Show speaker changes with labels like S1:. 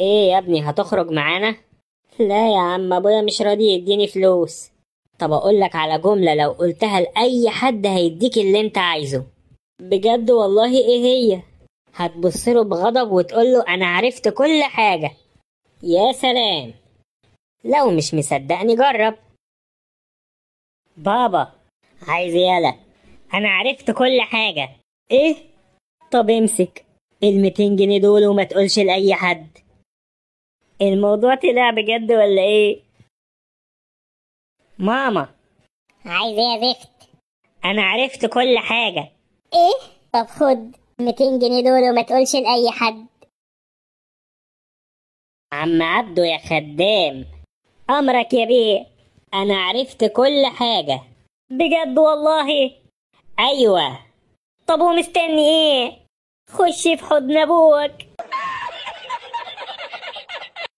S1: ايه يا ابني هتخرج معانا لا يا عم ابويا مش راضي يديني فلوس طب اقولك على جملة لو قلتها لأي حد هيديك اللي انت عايزه بجد والله ايه هي هتبصله بغضب وتقوله انا عرفت كل حاجة يا سلام لو مش مصدقني جرب بابا عايز يالا انا عرفت كل حاجة ايه طب امسك المتين جنيه دول وما تقولش لأي حد الموضوع طلع بجد ولا ايه ماما
S2: عايز ايه يا زفت
S1: انا عرفت كل حاجه
S2: ايه طب خد 200 جنيه دول وما تقولش لاي حد
S1: عم عبده يا خدام امرك يا بيه انا عرفت كل حاجه بجد والله ايوه طب ومستني ايه خش في حضن ابوك